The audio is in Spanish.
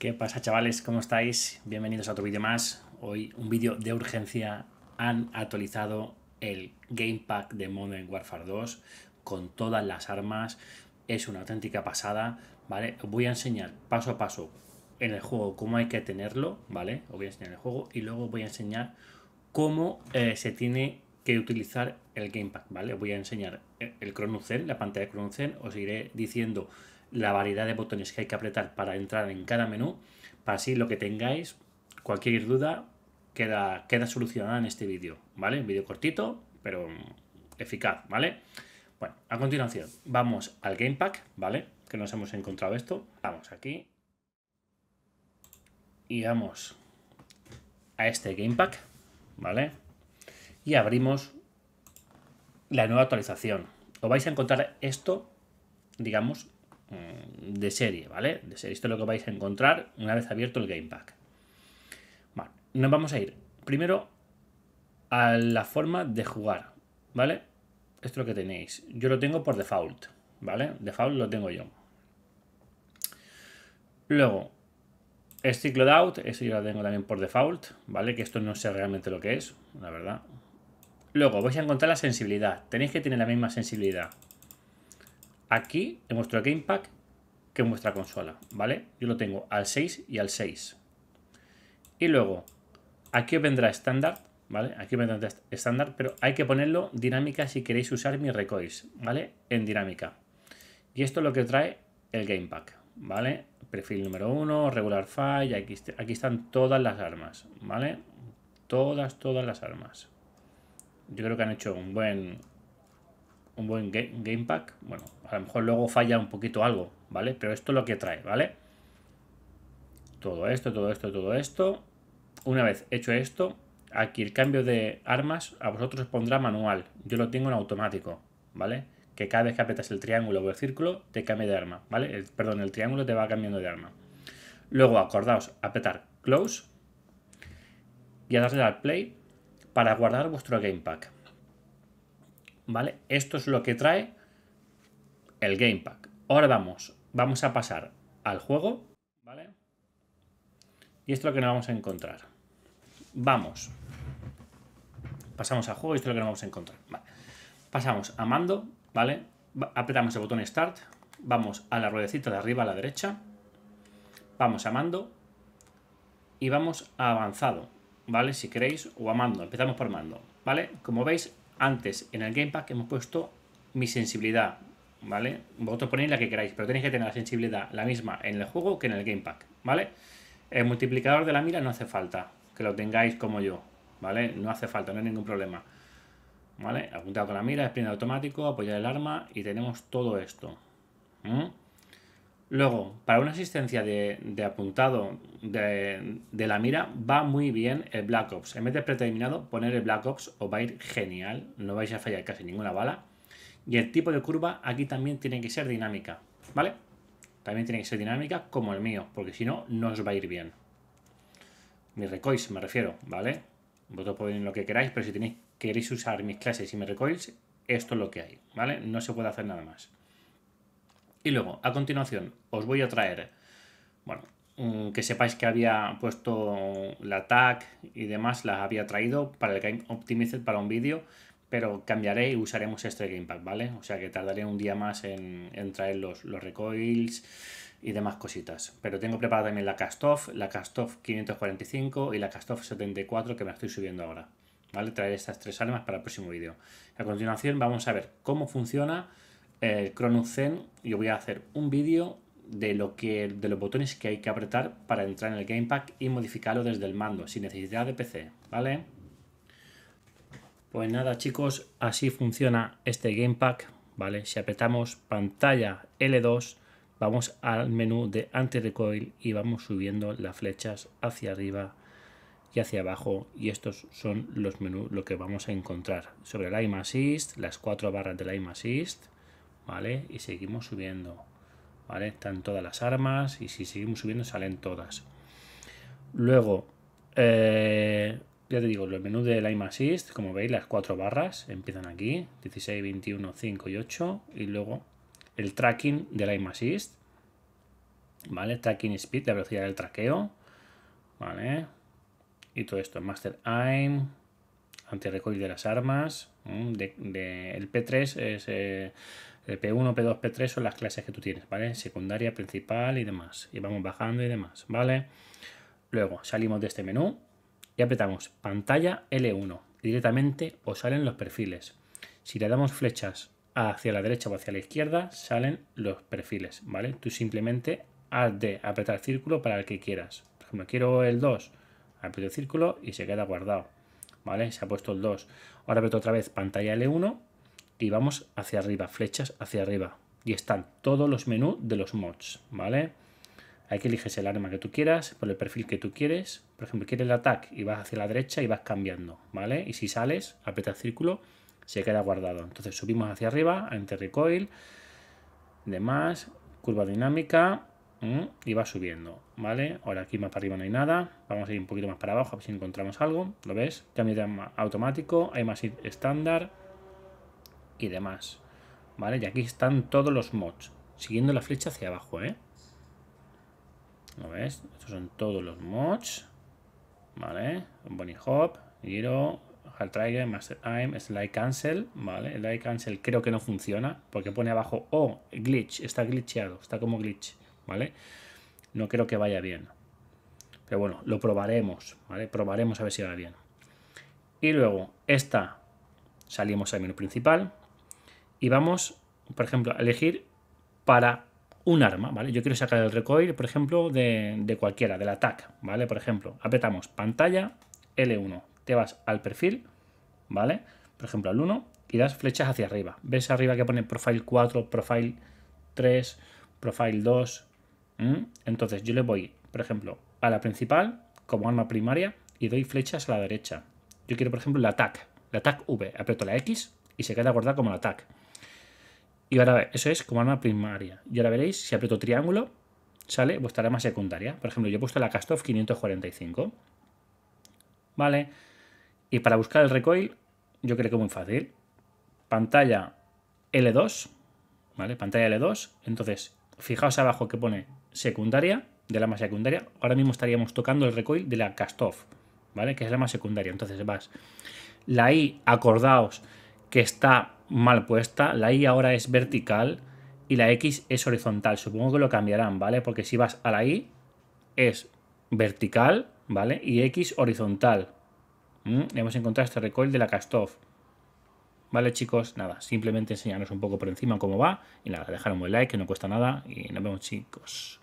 ¿Qué pasa chavales? ¿Cómo estáis? Bienvenidos a otro vídeo más. Hoy un vídeo de urgencia. Han actualizado el Game Pack de Modern Warfare 2 con todas las armas. Es una auténtica pasada, ¿vale? Os voy a enseñar paso a paso en el juego cómo hay que tenerlo, ¿vale? Os voy a enseñar el juego y luego voy a enseñar cómo eh, se tiene que utilizar el Game Pack, ¿vale? Os voy a enseñar eh, el Chrono la pantalla de Chrono Os iré diciendo la variedad de botones que hay que apretar para entrar en cada menú, para así lo que tengáis, cualquier duda queda, queda solucionada en este vídeo, ¿vale? Un vídeo cortito, pero eficaz, ¿vale? Bueno, a continuación, vamos al Game Pack, ¿vale? Que nos hemos encontrado esto. Vamos aquí. Y vamos a este Game Pack, ¿vale? Y abrimos la nueva actualización. Os vais a encontrar esto, digamos, eh, de serie, ¿vale? De serie. Esto es lo que vais a encontrar una vez abierto el Game Pack. Bueno, nos vamos a ir primero a la forma de jugar, ¿vale? Esto es lo que tenéis. Yo lo tengo por default, ¿vale? Default lo tengo yo. Luego, de Out, eso yo lo tengo también por default, ¿vale? Que esto no sé realmente lo que es, la verdad. Luego, vais a encontrar la sensibilidad. Tenéis que tener la misma sensibilidad aquí en vuestro Pack, que muestra vuestra consola, ¿vale? Yo lo tengo al 6 y al 6. Y luego, aquí vendrá estándar, ¿vale? Aquí vendrá estándar, pero hay que ponerlo dinámica si queréis usar mi recoils, ¿vale? En dinámica. Y esto es lo que trae el Game Pack, ¿vale? Perfil número 1, regular file, aquí están todas las armas, ¿vale? Todas, todas las armas. Yo creo que han hecho un buen, un buen game, pack. Bueno, a lo mejor luego falla un poquito algo, ¿vale? Pero esto es lo que trae, ¿vale? Todo esto, todo esto, todo esto. Una vez hecho esto, aquí el cambio de armas a vosotros pondrá manual. Yo lo tengo en automático, ¿vale? Que cada vez que apretas el triángulo o el círculo, te cambia de arma, ¿vale? perdón, el triángulo te va cambiando de arma. Luego, acordaos, apretar close y a darle al play para guardar vuestro game pack. ¿vale? Esto es lo que trae el Game Pack. Ahora vamos, vamos a pasar al juego, ¿vale? Y esto es lo que nos vamos a encontrar. Vamos. Pasamos al juego y esto es lo que nos vamos a encontrar. Pasamos a mando, ¿vale? Apretamos el botón Start. Vamos a la ruedecita de arriba a la derecha. Vamos a mando. Y vamos a avanzado, ¿vale? Si queréis, o a mando. Empezamos por mando, ¿vale? Como veis, antes, en el Game Pack, hemos puesto mi sensibilidad, ¿vale? Vosotros ponéis la que queráis, pero tenéis que tener la sensibilidad la misma en el juego que en el Game Pack, ¿vale? El multiplicador de la mira no hace falta que lo tengáis como yo, ¿vale? No hace falta, no hay ningún problema. ¿Vale? Apuntado con la mira, sprint automático, apoyar el arma y tenemos todo esto. Luego, para una asistencia de, apuntado de, la mira, va muy bien el Black Ops. En vez de predeterminado, poner el Black Ops os va a ir genial. No vais a fallar casi ninguna bala. Y el tipo de curva aquí también tiene que ser dinámica, ¿vale? También tiene que ser dinámica como el mío, porque si no, no os va a ir bien. Mi recoils, me refiero, ¿vale? Vosotros podéis lo que queráis, pero si tenéis, queréis usar mis clases y mis recoils, esto es lo que hay, ¿vale? No se puede hacer nada más. Y luego, a continuación, os voy a traer, bueno, mm, que sepáis que había puesto la tag y demás, las había traído para el Game Optimized para un vídeo, pero cambiaré y usaremos este Game Pack, ¿vale? O sea que tardaré un día más en, traer los, recoils y demás cositas. Pero tengo preparada también la Castoff, la Castoff 545 y la Castoff 74 que me estoy subiendo ahora, ¿vale? traer estas tres armas para el próximo vídeo. A continuación vamos a ver cómo funciona el Zen, yo voy a hacer un vídeo de, lo que, de los botones que hay que apretar para entrar en el game pack y modificarlo desde el mando, sin necesidad de PC, ¿vale? Pues nada chicos, así funciona este pack ¿vale? Si apretamos pantalla L2, vamos al menú de anti-recoil y vamos subiendo las flechas hacia arriba y hacia abajo y estos son los menús lo que vamos a encontrar sobre el aim las cuatro barras del aim assist ¿vale? Y seguimos subiendo, ¿vale? Están todas las armas y si seguimos subiendo salen todas. Luego, eh, ya te digo, los menús del Aim Assist, como veis, las cuatro barras empiezan aquí, 16, 21, 5 y 8, y luego el tracking del Aim Assist, ¿vale? Tracking Speed, la velocidad del traqueo, ¿vale? Y todo esto, Master Aim, antirrecoil de las armas. Mm, de, el P3 es. Eh, el P1, P2, P3 son las clases que tú tienes, ¿vale? Secundaria, principal y demás. Y vamos bajando y demás, ¿vale? Luego salimos de este menú y apretamos pantalla L1. Directamente os salen los perfiles. Si le damos flechas hacia la derecha o hacia la izquierda, salen los perfiles, ¿vale? Tú simplemente has de apretar círculo para el que quieras. Como quiero el 2, aprieto el círculo y se queda guardado. ¿vale? Se ha puesto el 2. Ahora aprieto otra vez pantalla L1 y vamos hacia arriba, flechas hacia arriba. Y están todos los menús de los mods, ¿vale? que eliges el arma que tú quieras, por el perfil que tú quieres. Por ejemplo, quieres el ataque y vas hacia la derecha y vas cambiando, ¿vale? Y si sales, el círculo, se queda guardado. Entonces subimos hacia arriba, anti-recoil, demás, curva dinámica, Mm, y va subiendo, ¿vale? Ahora aquí más para arriba no hay nada, vamos a ir un poquito más para abajo a ver si encontramos algo, ¿lo ves? Cambio de automático, hay más estándar y demás, ¿vale? Y aquí están todos los mods, siguiendo la flecha hacia abajo, ¿eh? ¿Lo ves? Estos son todos los mods, ¿vale? Bunny Hop, Giro, Hard Trigger, Master Aim, Slide Cancel, ¿vale? El Slide Cancel creo que no funciona porque pone abajo, oh, glitch, está glitchado, está como glitch. ¿vale? No creo que vaya bien. Pero bueno, lo probaremos, ¿vale? Probaremos a ver si va bien. Y luego, esta, salimos al menú principal y vamos, por ejemplo, a elegir para un arma, ¿vale? Yo quiero sacar el recoil, por ejemplo, de, cualquiera, del ataque, ¿vale? Por ejemplo, apretamos pantalla, L1, te vas al perfil, ¿vale? Por ejemplo, al 1 y das flechas hacia arriba. ¿Ves arriba que pone profile 4, profile 3, profile 2, ¿Mm? Entonces yo le voy, por ejemplo, a la principal como arma primaria y doy flechas a la derecha. Yo quiero, por ejemplo, la TAC, la attack V. Aprieto la X y se queda guardada como la TAC. Y ahora eso es como arma primaria. Y ahora veréis, si aprieto triángulo, sale vuestra arma secundaria. Por ejemplo, yo he puesto la of 545. ¿Vale? Y para buscar el recoil, yo creo que es muy fácil. Pantalla L2, ¿vale? Pantalla L2. Entonces, fijaos abajo que pone secundaria, de la más secundaria, ahora mismo estaríamos tocando el recoil de la off, ¿vale? Que es la más secundaria. Entonces vas. La I, acordaos que está mal puesta, la I ahora es vertical y la X es horizontal. Supongo que lo cambiarán, ¿vale? Porque si vas a la I es vertical, ¿vale? Y X horizontal. ¿Mm? Hemos encontrado este recoil de la off. ¿Vale, chicos? Nada, simplemente enseñaros un poco por encima cómo va. Y nada, dejar un buen like, que no cuesta nada. Y nos vemos, chicos.